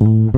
Mm-hmm.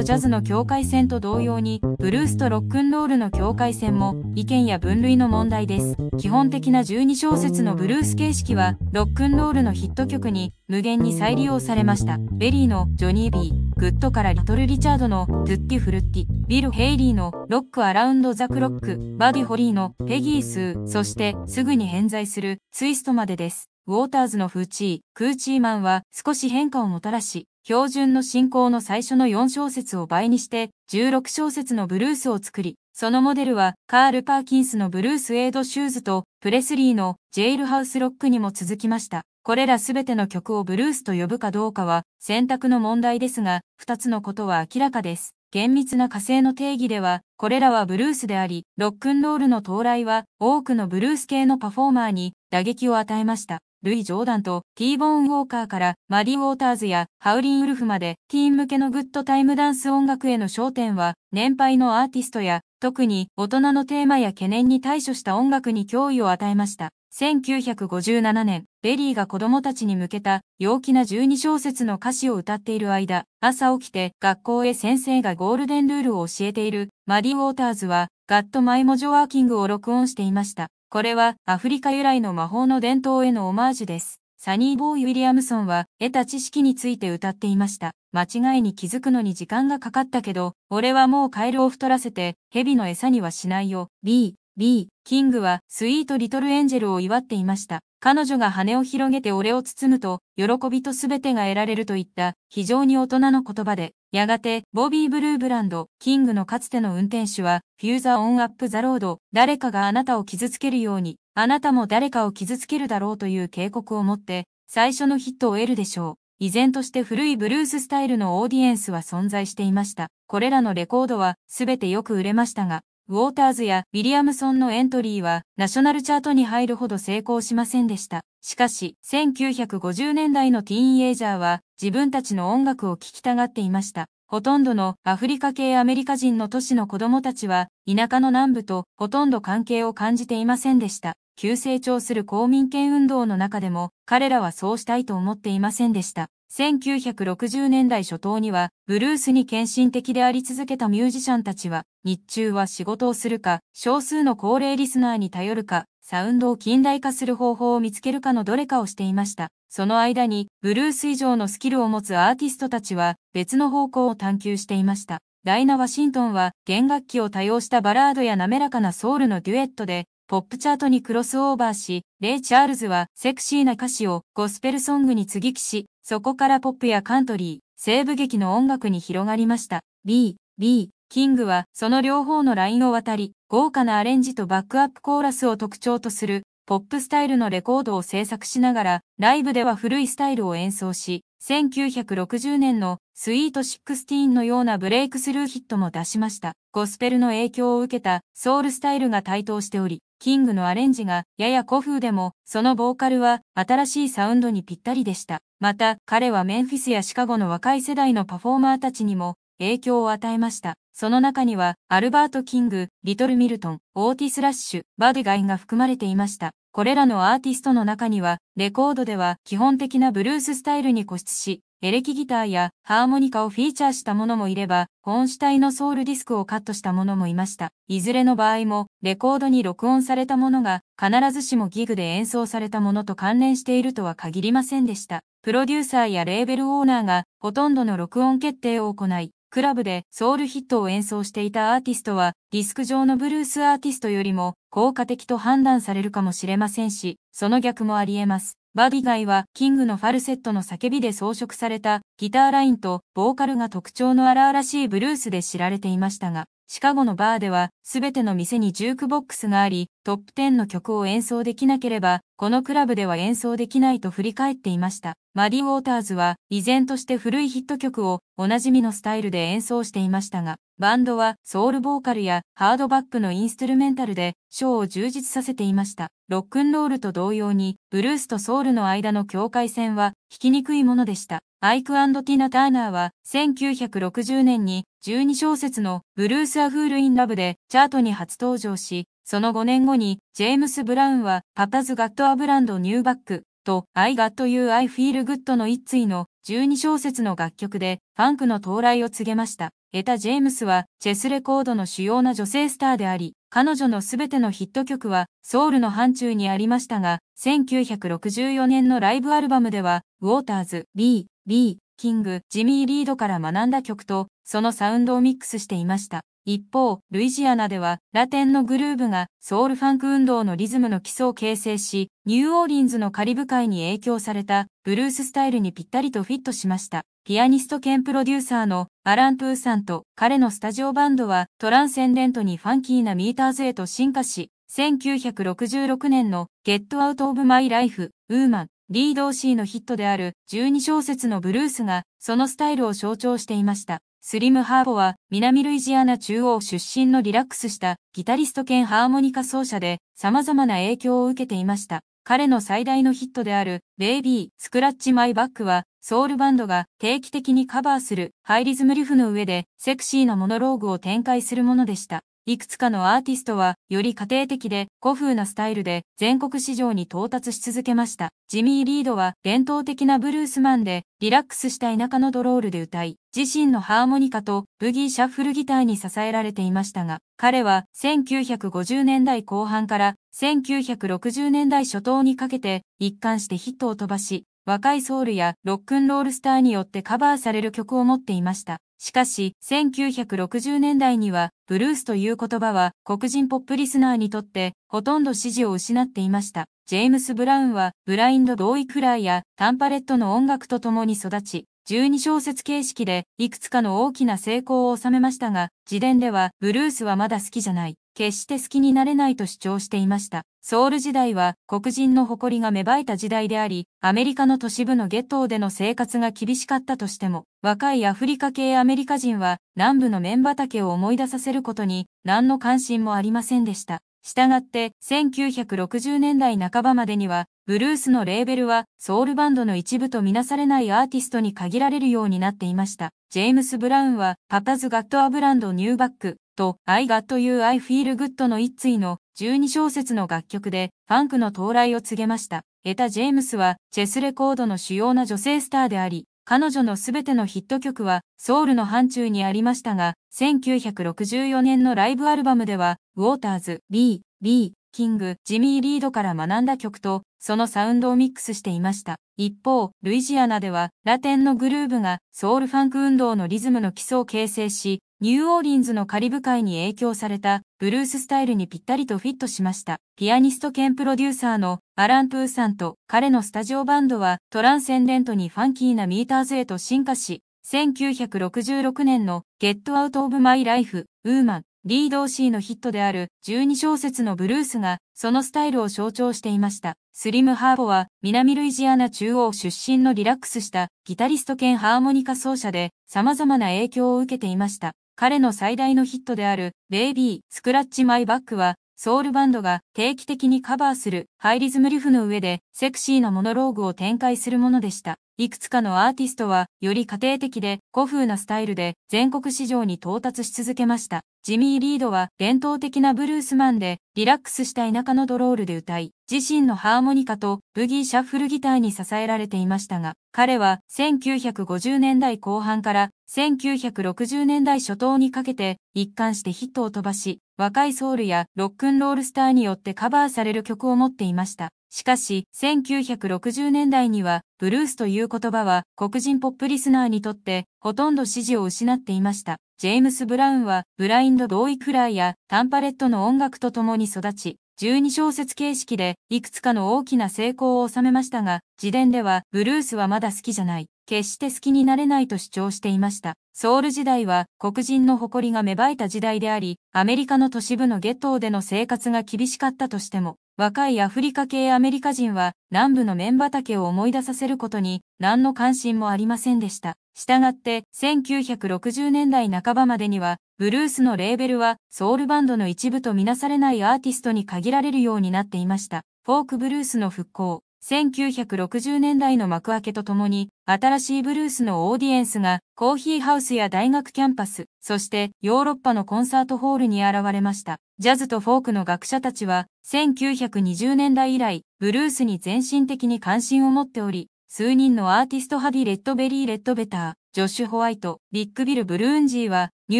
とジャズの境界線と同様に、ブルースとロックンロールの境界線も意見や分類の問題です。基本的な12小節のブルース形式は、ロックンロールのヒット曲に無限に再利用されました。ベリーのジョニー・ビー、グッドからリトル・リチャードのズッティ・フルッティ、ビル・ヘイリーのロック・アラウンド・ザ・クロック、バディ・ホリーのペギースー、そしてすぐに偏在するツイストまでです。ウォーターズの風ーチーマンは少し変化をもたらし、標準の進行の最初の4小節を倍にして16小節のブルースを作り、そのモデルはカール・パーキンスのブルース・エイド・シューズとプレスリーのジェイルハウス・ロックにも続きました。これらすべての曲をブルースと呼ぶかどうかは選択の問題ですが、2つのことは明らかです。厳密な火星の定義では、これらはブルースであり、ロックンロールの到来は多くのブルース系のパフォーマーに打撃を与えました。ルイ・ジョーダンとティーボーン・ウォーカーからマディ・ウォーターズやハウリン・ウルフまでティーン向けのグッドタイムダンス音楽への焦点は年配のアーティストや特に大人のテーマや懸念に対処した音楽に脅威を与えました。1957年、ベリーが子供たちに向けた陽気な12小節の歌詞を歌っている間、朝起きて学校へ先生がゴールデンルールを教えているマディ・ウォーターズはガット・マイモ・ジョワーキングを録音していました。これはアフリカ由来の魔法の伝統へのオマージュです。サニー・ボーイ・ウィリアムソンは得た知識について歌っていました。間違いに気づくのに時間がかかったけど、俺はもうカエルを太らせて、蛇の餌にはしないよ。B、B、キングはスイート・リトル・エンジェルを祝っていました。彼女が羽を広げて俺を包むと、喜びと全てが得られるといった、非常に大人の言葉で、やがて、ボビー・ブルーブランド、キングのかつての運転手は、フューザー・オン・アップ・ザ・ロード、誰かがあなたを傷つけるように、あなたも誰かを傷つけるだろうという警告を持って、最初のヒットを得るでしょう。依然として古いブルーススタイルのオーディエンスは存在していました。これらのレコードは全てよく売れましたが、ウォーターズやウィリアムソンのエントリーはナショナルチャートに入るほど成功しませんでした。しかし、1950年代のティーンエイジャーは自分たちの音楽を聴きたがっていました。ほとんどのアフリカ系アメリカ人の都市の子供たちは田舎の南部とほとんど関係を感じていませんでした。急成長する公民権運動の中でも彼らはそうしたいと思っていませんでした。1960年代初頭には、ブルースに献身的であり続けたミュージシャンたちは、日中は仕事をするか、少数の高齢リスナーに頼るか、サウンドを近代化する方法を見つけるかのどれかをしていました。その間に、ブルース以上のスキルを持つアーティストたちは、別の方向を探求していました。ダイナ・ワシントンは、弦楽器を多用したバラードや滑らかなソウルのデュエットで、ポップチャートにクロスオーバーし、レイ・チャールズはセクシーな歌詞をゴスペルソングに継ぎ木し、そこからポップやカントリー、西部劇の音楽に広がりました。B、B、キングはその両方のラインを渡り、豪華なアレンジとバックアップコーラスを特徴とするポップスタイルのレコードを制作しながら、ライブでは古いスタイルを演奏し、1960年のスイート16のようなブレイクスルーヒットも出しました。ゴスペルの影響を受けたソウルスタイルが台頭しており、キングのアレンジがやや古風でも、そのボーカルは新しいサウンドにぴったりでした。また、彼はメンフィスやシカゴの若い世代のパフォーマーたちにも影響を与えました。その中には、アルバート・キング、リトル・ミルトン、オーティス・ラッシュ、バデガインが含まれていました。これらのアーティストの中には、レコードでは基本的なブルーススタイルに固執し、エレキギターやハーモニカをフィーチャーしたものもいれば、本主体のソウルディスクをカットしたものもいました。いずれの場合も、レコードに録音されたものが、必ずしもギグで演奏されたものと関連しているとは限りませんでした。プロデューサーやレーベルオーナーが、ほとんどの録音決定を行い、クラブでソウルヒットを演奏していたアーティストはディスク上のブルースアーティストよりも効果的と判断されるかもしれませんし、その逆もあり得ます。バディガイはキングのファルセットの叫びで装飾されたギターラインとボーカルが特徴の荒々しいブルースで知られていましたが、シカゴのバーでは全ての店にジュークボックスがあり、トップ10の曲を演奏できなければ、このクラブでは演奏できないと振り返っていました。マディ・ウォーターズは、依然として古いヒット曲をおなじみのスタイルで演奏していましたが、バンドはソウルボーカルやハードバックのインストゥルメンタルでショーを充実させていました。ロックンロールと同様に、ブルースとソウルの間の境界線は弾きにくいものでした。アイクティナ・ターナーは1960年に12小節のブルース・アフール・イン・ラブでチャートに初登場し、その5年後にジェームス・ブラウンはパパズ・ガット・アブランド・ニューバックとアイ・ガット・ユー・アイ・フィール・グッドの一対の12小節の楽曲でファンクの到来を告げました。エタ・ジェームスはチェスレコードの主要な女性スターであり、彼女のすべてのヒット曲はソウルの範疇にありましたが、1964年のライブアルバムでは、ウォーターズ、B、B、キング、ジミー・リードから学んだ曲と、そのサウンドをミックスしていました。一方、ルイジアナではラテンのグルーブがソウルファンク運動のリズムの基礎を形成し、ニューオーリンズのカリブ海に影響されたブルーススタイルにぴったりとフィットしました。ピアニスト兼プロデューサーのアラン・プーさんと彼のスタジオバンドはトランセンデントにファンキーなミーターズへと進化し、1966年の Get Out of My Life, ーマン、リー・ドーシーのヒットである12小節のブルースがそのスタイルを象徴していました。スリム・ハーボは南ルイジアナ中央出身のリラックスしたギタリスト兼ハーモニカ奏者で様々な影響を受けていました。彼の最大のヒットであるベイビー・スクラッチ・マイ・バックはソウルバンドが定期的にカバーするハイリズムリフの上でセクシーなモノローグを展開するものでした。いくつかのアーティストは、より家庭的で古風なスタイルで全国市場に到達し続けました。ジミー・リードは伝統的なブルースマンで、リラックスした田舎のドロールで歌い、自身のハーモニカとブギーシャッフルギターに支えられていましたが、彼は1950年代後半から1960年代初頭にかけて一貫してヒットを飛ばし、若いソウルやロックンロールスターによってカバーされる曲を持っていました。しかし、1960年代には、ブルースという言葉は黒人ポップリスナーにとってほとんど支持を失っていました。ジェームス・ブラウンは、ブラインド・ーイ・クラーやタンパレットの音楽と共に育ち、12小節形式でいくつかの大きな成功を収めましたが、自伝ではブルースはまだ好きじゃない。決して好きになれないと主張していました。ソウル時代は黒人の誇りが芽生えた時代であり、アメリカの都市部のゲットーでの生活が厳しかったとしても、若いアフリカ系アメリカ人は南部の綿畑を思い出させることに何の関心もありませんでした。従って、1960年代半ばまでには、ブルースのレーベルはソウルバンドの一部とみなされないアーティストに限られるようになっていました。ジェームス・ブラウンは、パパズ・ガット・ア・ブランド・ニューバック、と I Got You I Feel Good の一対の12小節の楽曲でファンクの到来を告げました。エタ・ジェームスはチェスレコードの主要な女性スターであり、彼女のすべてのヒット曲はソウルの範疇にありましたが、1964年のライブアルバムでは、ウォーターズ、B、B、キング、ジミー・リードから学んだ曲と、そのサウンドをミックスしていました。一方、ルイジアナでは、ラテンのグルーブがソウルファンク運動のリズムの基礎を形成し、ニューオーリンズのカリブ海に影響されたブルーススタイルにぴったりとフィットしました。ピアニスト兼プロデューサーのアラン・プーさんと彼のスタジオバンドはトランセンデントにファンキーなミーターズへと進化し、1966年の Get Out of My Life, ーマン、リードーシーのヒットである12小節のブルースがそのスタイルを象徴していました。スリム・ハーボは南ルイジアナ中央出身のリラックスしたギタリスト兼ハーモニカ奏者で様々な影響を受けていました。彼の最大のヒットである、ベイビー、スクラッチマイバックは、ソウルバンドが定期的にカバーするハイリズムリフの上でセクシーなモノローグを展開するものでした。いくつかのアーティストは、より家庭的で古風なスタイルで全国市場に到達し続けました。ジミー・リードは伝統的なブルースマンで、リラックスした田舎のドロールで歌い、自身のハーモニカとブギーシャッフルギターに支えられていましたが、彼は1950年代後半から1960年代初頭にかけて一貫してヒットを飛ばし、若いソウルやロックンロールスターによってカバーされる曲を持っていました。しかし、1960年代には、ブルースという言葉は黒人ポップリスナーにとってほとんど支持を失っていました。ジェームス・ブラウンは、ブラインド・ーイ・クライやタンパレットの音楽と共に育ち、12小節形式でいくつかの大きな成功を収めましたが、自伝ではブルースはまだ好きじゃない。決して好きになれないと主張していました。ソウル時代は黒人の誇りが芽生えた時代であり、アメリカの都市部のゲットーでの生活が厳しかったとしても、若いアフリカ系アメリカ人は南部の綿畑を思い出させることに何の関心もありませんでした。したがって1960年代半ばまでにはブルースのレーベルはソウルバンドの一部とみなされないアーティストに限られるようになっていました。フォークブルースの復興。1960年代の幕開けとともに、新しいブルースのオーディエンスがコーヒーハウスや大学キャンパス、そしてヨーロッパのコンサートホールに現れました。ジャズとフォークの学者たちは、1920年代以来、ブルースに全身的に関心を持っており、数人のアーティストハディ・レッドベリー・レッドベター、ジョッシュ・ホワイト、ビッグビル・ブルーンジーは、ニ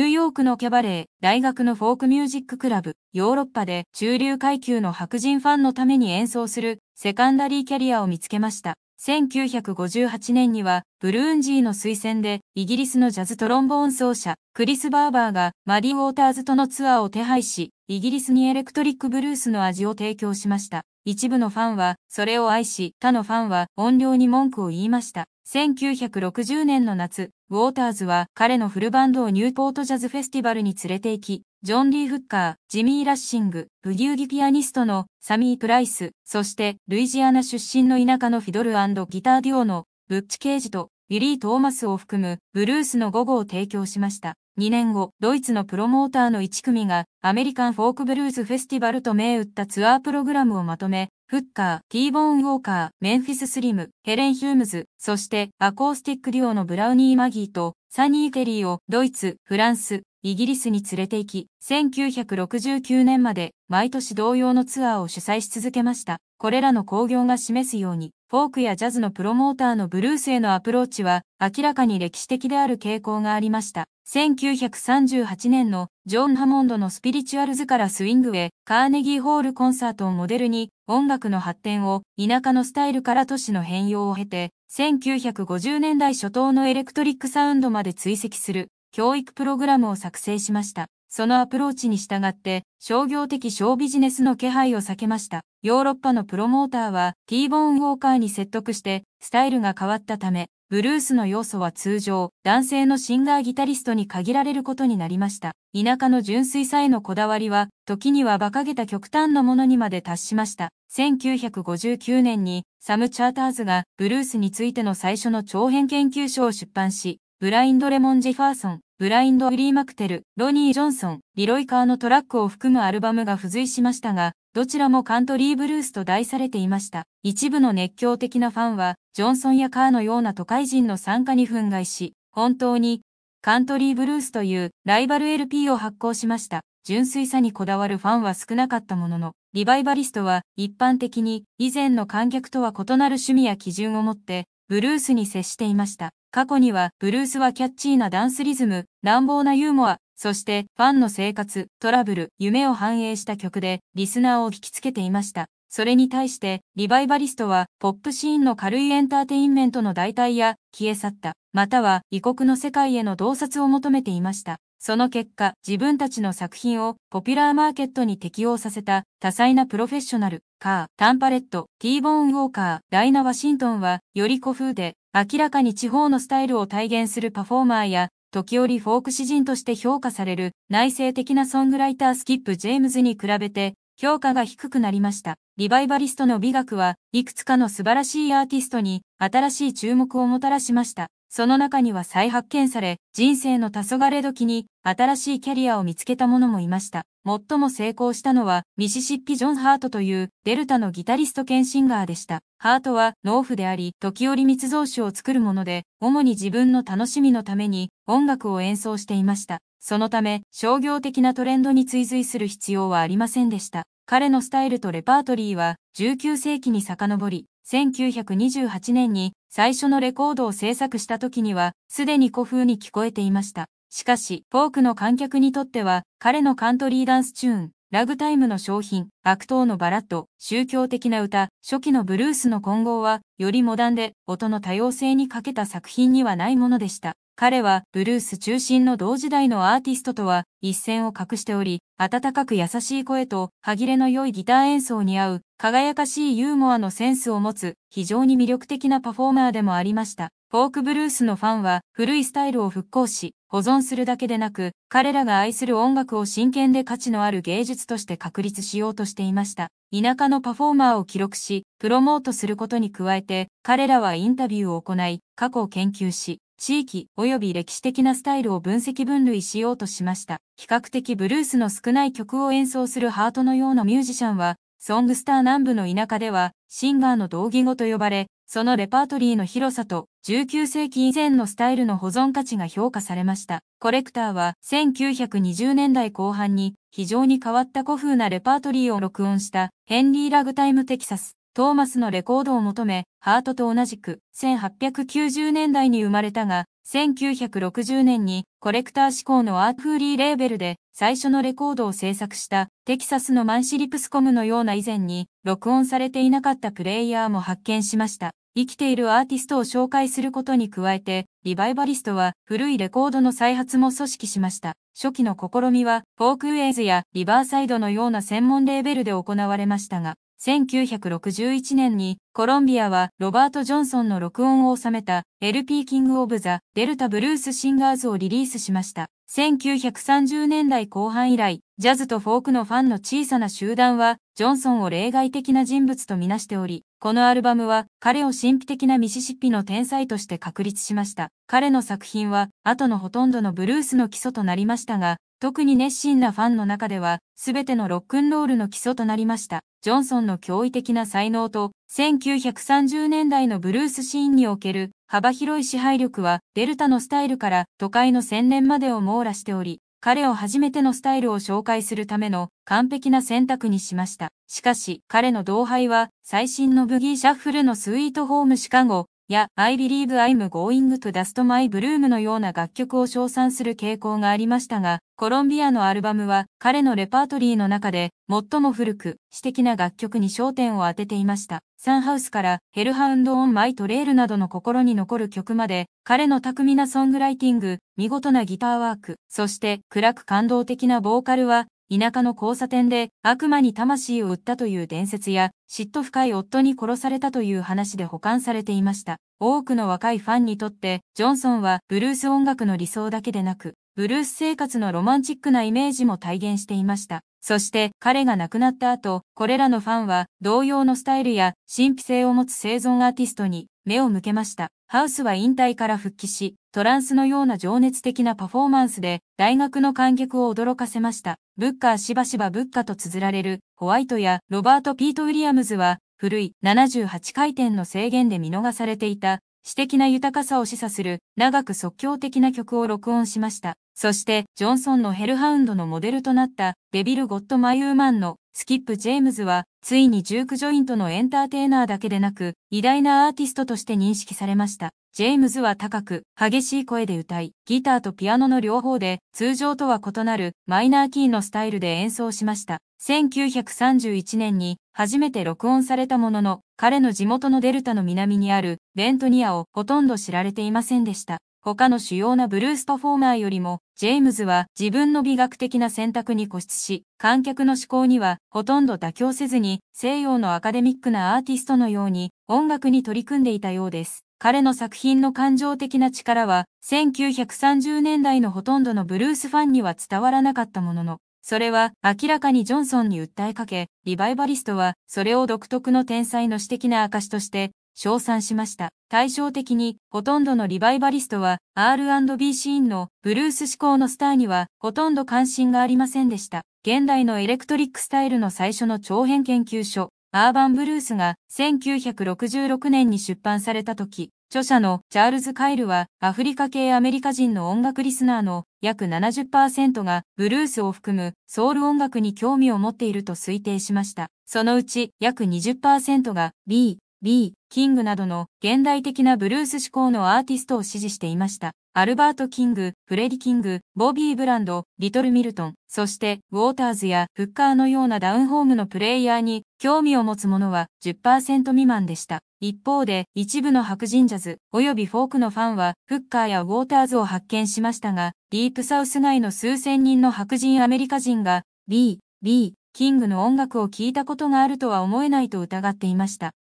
ューヨークのキャバレー、大学のフォークミュージッククラブ、ヨーロッパで中流階級の白人ファンのために演奏するセカンダリーキャリアを見つけました。1958年には、ブルーンジーの推薦で、イギリスのジャズトロンボーン奏者、クリス・バーバーが、マリー・ウォーターズとのツアーを手配し、イギリスにエレクトリックブルースの味を提供しました。一部のファンは、それを愛し、他のファンは、音量に文句を言いました。1960年の夏、ウォーターズは彼のフルバンドをニューポートジャズフェスティバルに連れて行き、ジョン・リー・フッカー、ジミー・ラッシング、ブギウギピアニストのサミー・プライス、そしてルイジアナ出身の田舎のフィドルギターデュオのブッチ・ケージとウィリー・トーマスを含むブルースの午後を提供しました。2年後、ドイツのプロモーターの1組がアメリカンフォークブルーズフェスティバルと銘打ったツアープログラムをまとめ、フッカー、ティーボーン・ウォーカー、メンフィス・スリム、ヘレン・ヒュームズ、そしてアコースティックデュオのブラウニー・マギーとサニー・ケリーをドイツ、フランス、イギリスに連れて行き、1969年まで毎年同様のツアーを主催し続けました。これらの興行が示すように、フォークやジャズのプロモーターのブルースへのアプローチは明らかに歴史的である傾向がありました。1938年のジョン・ハモンドのスピリチュアルズからスイングへカーネギーホールコンサートをモデルに音楽の発展を田舎のスタイルから都市の変容を経て1950年代初頭のエレクトリックサウンドまで追跡する教育プログラムを作成しました。そのアプローチに従って商業的小ビジネスの気配を避けました。ヨーロッパのプロモーターはティーボーン・ウォーカーに説得してスタイルが変わったため、ブルースの要素は通常男性のシンガーギタリストに限られることになりました。田舎の純粋さへのこだわりは時には馬鹿げた極端なものにまで達しました。1959年にサム・チャーターズがブルースについての最初の長編研究書を出版し、ブラインド・レモン・ジェファーソン、ブラインド・ウィリー・マクテル、ロニー・ジョンソン、リロイ・カーのトラックを含むアルバムが付随しましたが、どちらもカントリー・ブルースと題されていました。一部の熱狂的なファンは、ジョンソンやカーのような都会人の参加に憤慨し、本当に、カントリー・ブルースというライバル LP を発行しました。純粋さにこだわるファンは少なかったものの、リバイバリストは一般的に以前の観客とは異なる趣味や基準を持ってブルースに接していました。過去には、ブルースはキャッチーなダンスリズム、乱暴なユーモア、そしてファンの生活、トラブル、夢を反映した曲でリスナーを引きつけていました。それに対して、リバイバリストは、ポップシーンの軽いエンターテインメントの代替や、消え去った、または異国の世界への洞察を求めていました。その結果、自分たちの作品をポピュラーマーケットに適応させた多彩なプロフェッショナル、カー、タンパレット、ティーボーン・ウォーカー、ダイナ・ワシントンは、より古風で明らかに地方のスタイルを体現するパフォーマーや、時折フォーク詩人として評価される内省的なソングライタースキップ・ジェームズに比べて評価が低くなりました。リバイバリストの美学はいくつかの素晴らしいアーティストに新しい注目をもたらしました。その中には再発見され、人生の黄昏時に新しいキャリアを見つけた者もいました。最も成功したのは、ミシシッピ・ジョン・ハートというデルタのギタリスト兼シンガーでした。ハートは農夫であり、時折密造酒を作るもので、主に自分の楽しみのために音楽を演奏していました。そのため、商業的なトレンドに追随する必要はありませんでした。彼のスタイルとレパートリーは19世紀に遡り、1928年に最初のレコードを制作した時にはすでに古風に聞こえていました。しかし、フォークの観客にとっては彼のカントリーダンスチューン、ラグタイムの商品、悪党のバラッド、宗教的な歌、初期のブルースの混合は、よりモダンで、音の多様性に欠けた作品にはないものでした。彼はブルース中心の同時代のアーティストとは一線を画しており、温かく優しい声と歯切れの良いギター演奏に合う輝かしいユーモアのセンスを持つ非常に魅力的なパフォーマーでもありました。フォークブルースのファンは古いスタイルを復興し、保存するだけでなく、彼らが愛する音楽を真剣で価値のある芸術として確立しようとしていました。田舎のパフォーマーを記録し、プロモートすることに加えて、彼らはインタビューを行い、過去を研究し、地域及び歴史的なスタイルを分析分類しようとしました。比較的ブルースの少ない曲を演奏するハートのようなミュージシャンは、ソングスター南部の田舎ではシンガーの同義語と呼ばれ、そのレパートリーの広さと19世紀以前のスタイルの保存価値が評価されました。コレクターは1920年代後半に非常に変わった古風なレパートリーを録音したヘンリー・ラグタイム・テキサストーマスのレコードを求め、ハートと同じく1890年代に生まれたが、1960年にコレクター志向のアークフリーレーベルで最初のレコードを制作したテキサスのマンシリプスコムのような以前に録音されていなかったプレイヤーも発見しました。生きているアーティストを紹介することに加えて、リバイバリストは古いレコードの再発も組織しました。初期の試みは、フォークウェイズやリバーサイドのような専門レーベルで行われましたが、1961年にコロンビアはロバート・ジョンソンの録音を収めた LP キング・オブ・ザ・デルタ・ブルース・シンガーズをリリースしました。1930年代後半以来、ジャズとフォークのファンの小さな集団は、ジョンソンを例外的な人物とみなしており、このアルバムは彼を神秘的なミシシッピの天才として確立しました。彼の作品は、後のほとんどのブルースの基礎となりましたが、特に熱心なファンの中では、すべてのロックンロールの基礎となりました。ジョンソンの驚異的な才能と、1930年代のブルースシーンにおける幅広い支配力は、デルタのスタイルから都会の洗練までを網羅しており、彼を初めてのスタイルを紹介するための完璧な選択にしました。しかし、彼の同輩は、最新のブギーシャッフルのスイートホームシカゴ、や I believe I'm going to dust my bloom のような楽曲を称賛する傾向がありましたが、コロンビアのアルバムは彼のレパートリーの中で最も古く、詩的な楽曲に焦点を当てていました。サンハウスからヘルハウンド・オン・マイ・トレールなどの心に残る曲まで、彼の巧みなソングライティング、見事なギターワーク、そして暗く感動的なボーカルは田舎の交差点で悪魔に魂を売ったという伝説や、嫉妬深い夫に殺されたという話で保管されていました。多くの若いファンにとって、ジョンソンはブルース音楽の理想だけでなく、ブルース生活のロマンチックなイメージも体現していました。そして彼が亡くなった後、これらのファンは同様のスタイルや神秘性を持つ生存アーティストに目を向けました。ハウスは引退から復帰し、トランスのような情熱的なパフォーマンスで大学の観客を驚かせました。ブッカーしばしばブッカと綴られるホワイトやロバート・ピート・ウィリアムズは古い78回転の制限で見逃されていた詩的な豊かさを示唆する長く即興的な曲を録音しました。そして、ジョンソンのヘルハウンドのモデルとなったデビル・ゴッド・マイ・ウーマンのスキップ・ジェームズはついにジューク・ジョイントのエンターテイナーだけでなく、偉大なアーティストとして認識されました。ジェームズは高く、激しい声で歌い、ギターとピアノの両方で、通常とは異なるマイナーキーのスタイルで演奏しました。1931年に初めて録音されたものの、彼の地元のデルタの南にあるベントニアをほとんど知られていませんでした。他の主要なブルースパフォーマーよりも、ジェームズは自分の美学的な選択に固執し、観客の思考にはほとんど妥協せずに、西洋のアカデミックなアーティストのように音楽に取り組んでいたようです。彼の作品の感情的な力は、1930年代のほとんどのブルースファンには伝わらなかったものの、それは明らかにジョンソンに訴えかけ、リバイバリストはそれを独特の天才の詩的な証として称賛しました。対照的に、ほとんどのリバイバリストは、R&B シーンのブルース志向のスターには、ほとんど関心がありませんでした。現代のエレクトリックスタイルの最初の長編研究所、アーバンブルースが1966年に出版された時、著者のチャールズ・カイルはアフリカ系アメリカ人の音楽リスナーの約70%がブルースを含むソウル音楽に興味を持っていると推定しました。そのうち約20%が B、B、キングなどの現代的なブルース志向のアーティストを支持していました。アルバート・キング、フレディ・キング、ボビー・ブランド、リトル・ミルトン、そしてウォーターズやフッカーのようなダウンホームのプレイヤーに興味を持つ者は10%未満でした。一方で一部の白人ジャズ及びフォークのファンはフッカーやウォーターズを発見しましたが、ディープサウス内の数千人の白人アメリカ人が B、B、キングの音楽を聴いたことがあるとは思えないと疑っていました。